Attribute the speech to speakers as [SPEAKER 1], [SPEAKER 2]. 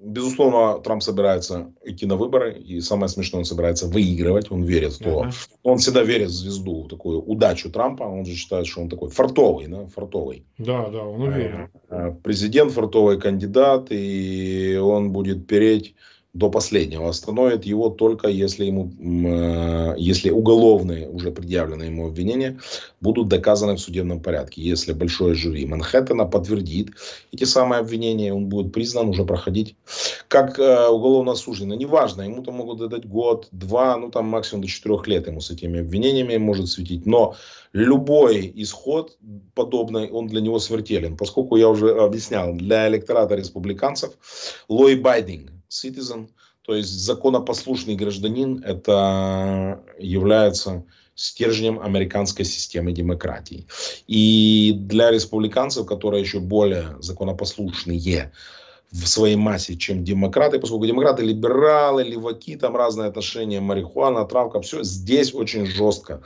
[SPEAKER 1] Безусловно, Трамп собирается идти на выборы, и самое смешное, он собирается выигрывать, он верит в то. Uh-huh. Он всегда верит в звезду, в такую удачу Трампа, он же считает, что он такой фартовый, да, фартовый.
[SPEAKER 2] Да, да, он уверен.
[SPEAKER 1] Э, э, президент фартовый кандидат, и он будет переть до последнего. Остановит его только если ему, э, если уголовные уже предъявленные ему обвинения будут доказаны в судебном порядке. Если большое жюри Манхэттена подтвердит эти самые обвинения, он будет признан уже проходить как э, уголовно осужденный. Неважно, ему там могут дать год, два, ну там максимум до четырех лет ему с этими обвинениями может светить. Но любой исход подобный, он для него смертелен. Поскольку я уже объяснял, для электората республиканцев лой байдинг citizen, то есть законопослушный гражданин, это является стержнем американской системы демократии. И для республиканцев, которые еще более законопослушные, в своей массе, чем демократы, поскольку демократы либералы, леваки, там разные отношения, марихуана, травка, все здесь очень жестко.